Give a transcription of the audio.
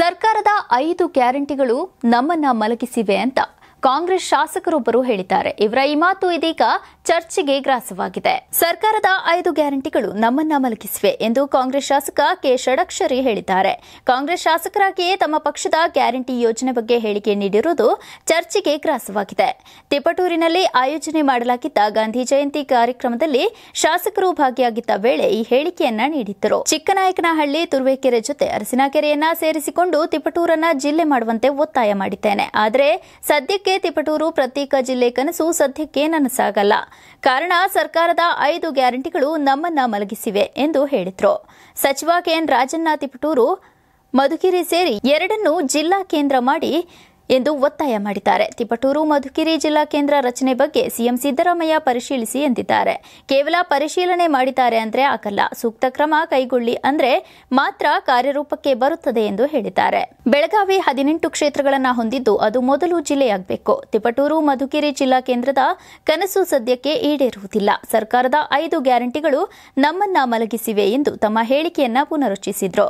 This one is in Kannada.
ಸರ್ಕಾರದ ಐದು ಗ್ಯಾರಂಟಿಗಳು ನಮ್ಮನ್ನ ಮಲಗಿಸಿವೆ ಅಂತ ಕಾಂಗ್ರೆಸ್ ಶಾಸಕರೊಬ್ಬರು ಹೇಳಿದ್ದಾರೆ ಇವರ ಈ ಮಾತು ಇದೀಗ ಚರ್ಚೆಗೆ ಗ್ರಾಸವಾಗಿದೆ ಸರ್ಕಾರದ ಐದು ಗ್ಯಾರಂಟಿಗಳು ನಮ್ಮನ್ನ ಮಲಗಿಸಿವೆ ಎಂದು ಕಾಂಗ್ರೆಸ್ ಶಾಸಕ ಕೆ ಷಡಕ್ಷರಿ ಹೇಳಿದ್ದಾರೆ ಕಾಂಗ್ರೆಸ್ ಶಾಸಕರಾಗಿಯೇ ತಮ್ಮ ಪಕ್ಷದ ಗ್ಯಾರಂಟಿ ಯೋಜನೆ ಬಗ್ಗೆ ಹೇಳಿಕೆ ನೀಡಿರುವುದು ಚರ್ಚೆಗೆ ಗ್ರಾಸವಾಗಿದೆ ತಿಪಟೂರಿನಲ್ಲಿ ಆಯೋಜನೆ ಮಾಡಲಾಗಿದ್ದ ಗಾಂಧಿ ಜಯಂತಿ ಕಾರ್ಯಕ್ರಮದಲ್ಲಿ ಶಾಸಕರು ಭಾಗಿಯಾಗಿದ್ದ ವೇಳೆ ಈ ಹೇಳಿಕೆಯನ್ನ ನೀಡಿದ್ದರು ಚಿಕ್ಕನಾಯಕನಹಳ್ಳಿ ತುರುವೇಕೆರೆ ಜೊತೆ ಅರಸಿನಕೆರೆಯನ್ನ ಸೇರಿಸಿಕೊಂಡು ತಿಪಟೂರನ್ನ ಜಿಲ್ಲೆ ಮಾಡುವಂತೆ ಒತ್ತಾಯ ಮಾಡಿದ್ದೇನೆ ಆದರೆ ಸದ್ಯಕ್ಕೆ ಕೆ ತಿಪಟೂರು ಪ್ರತ್ಯೇಕ ಜಿಲ್ಲೆ ಕನಸು ಸದ್ಯಕ್ಕೆ ನನಸಾಗಲ್ಲ ಕಾರಣ ಸರ್ಕಾರದ ಐದು ಗ್ಯಾರಂಟಿಗಳು ನಮ್ಮನ್ನ ಮಲಗಿಸಿವೆ ಎಂದು ಹೇಳಿದ್ರು ಸಚಿವ ಕೆಎನ್ ರಾಜಣ್ಣ ತಿಪಟೂರು ಮಧುಗಿರಿ ಸೇರಿ ಎರಡನ್ನು ಜಿಲ್ಲಾ ಕೇಂದ್ರ ಮಾಡಿ ಎಂದು ಒತ್ತಾಯ ಮಾಡಿದ್ದಾರೆ ತಿಪಟೂರು ಮಧುಕಿರಿ ಜಿಲ್ಲಾ ಕೇಂದ್ರ ರಚನೆ ಬಗ್ಗೆ ಸಿಎಂ ಸಿದ್ದರಾಮಯ್ಯ ಪರಿಶೀಲಿಸಿ ಎಂದಿದ್ದಾರೆ ಕೇವಲ ಪರಿಶೀಲನೆ ಮಾಡಿದ್ದಾರೆ ಅಂದರೆ ಆಗಲ್ಲ ಸೂಕ್ತ ಕ್ರಮ ಕೈಗೊಳ್ಳಿ ಅಂದ್ರೆ ಮಾತ್ರ ಕಾರ್ಯರೂಪಕ್ಕೆ ಬರುತ್ತದೆ ಎಂದು ಹೇಳಿದ್ದಾರೆ ಬೆಳಗಾವಿ ಹದಿನೆಂಟು ಕ್ಷೇತ್ರಗಳನ್ನು ಹೊಂದಿದ್ದು ಅದು ಮೊದಲು ಜಿಲ್ಲೆಯಾಗಬೇಕು ತಿಪಟೂರು ಮಧುಕಿರಿ ಜಿಲ್ಲಾ ಕೇಂದ್ರದ ಕನಸು ಸದ್ಯಕ್ಕೆ ಈಡೇರುವುದಿಲ್ಲ ಸರ್ಕಾರದ ಐದು ಗ್ಯಾರಂಟಿಗಳು ನಮ್ಮನ್ನ ಮಲಗಿಸಿವೆ ಎಂದು ತಮ್ಮ ಹೇಳಿಕೆಯನ್ನ ಪುನರುಚ್ಚಿಸಿದ್ರು